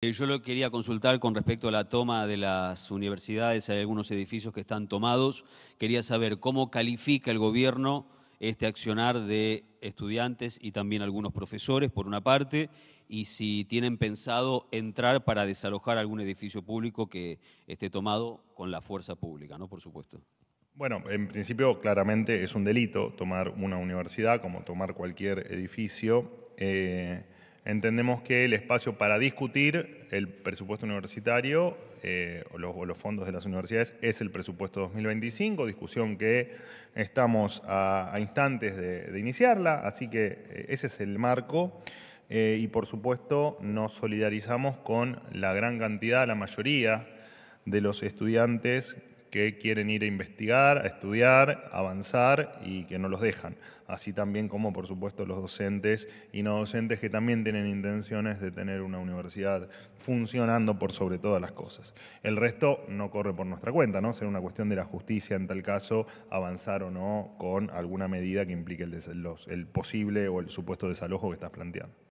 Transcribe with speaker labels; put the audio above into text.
Speaker 1: Eh, yo lo quería consultar con respecto a la toma de las universidades, hay algunos edificios que están tomados. Quería saber cómo califica el gobierno este accionar de estudiantes y también algunos profesores, por una parte, y si tienen pensado entrar para desalojar algún edificio público que esté tomado con la fuerza pública, ¿no? Por supuesto.
Speaker 2: Bueno, en principio claramente es un delito tomar una universidad como tomar cualquier edificio. Eh, entendemos que el espacio para discutir el presupuesto universitario eh, o, los, fondos de las universidades es el presupuesto 2025, discusión que estamos a, instantes de, iniciarla, así que eh, ese es el marco. Eh, y por supuesto nos solidarizamos con la gran cantidad, la mayoría de los estudiantes que quieren ir a investigar, a estudiar, avanzar y que no los dejan. Así también como, por supuesto, los docentes y no docentes que también tienen intenciones de tener una universidad funcionando por sobre todas las cosas. El resto no corre por nuestra cuenta, ¿no? Será una cuestión de la justicia en tal caso avanzar o no con alguna medida que implique el, el posible o el supuesto desalojo que estás planteando.